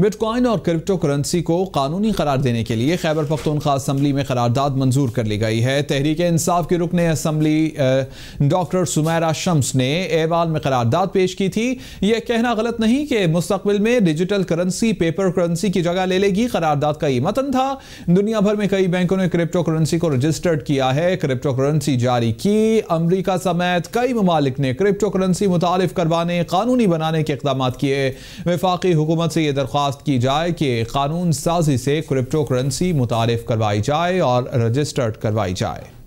bitcoin और crypto currency को कानूनी करार देने के लिए खैबर पख्तूनख्वा असम्बली में करारदाद मंजूर कर ली गई है तहरीक इंसाफ की रुकन असम्बली डॉक्टर सुमैरा शम्स ने एवाल में करारदाद पेश की थी यह कहना गलत नहीं कि मुस्तबिल में डिजिटल करेंसी पेपर करेंसी की जगह ले लेगी करारदाद का ये मतन था दुनिया भर में कई बैंकों ने क्रिप्टो करेंसी को रजिस्टर्ड किया है क्रिप्टो करेंसी जारी की अमरीका समेत कई ममालिक ने क्रिप्टो करेंसी मुतारफ करवाने कानूनी बनाने के इकदाम किए विफाकी हुकूमत से यह दरख्वास्त दरख्वास्त की जाए कि कानून साजी से क्रिप्टो करेंसी मुतारफ़ करवाई जाए और रजिस्टर्ड करवाई जाए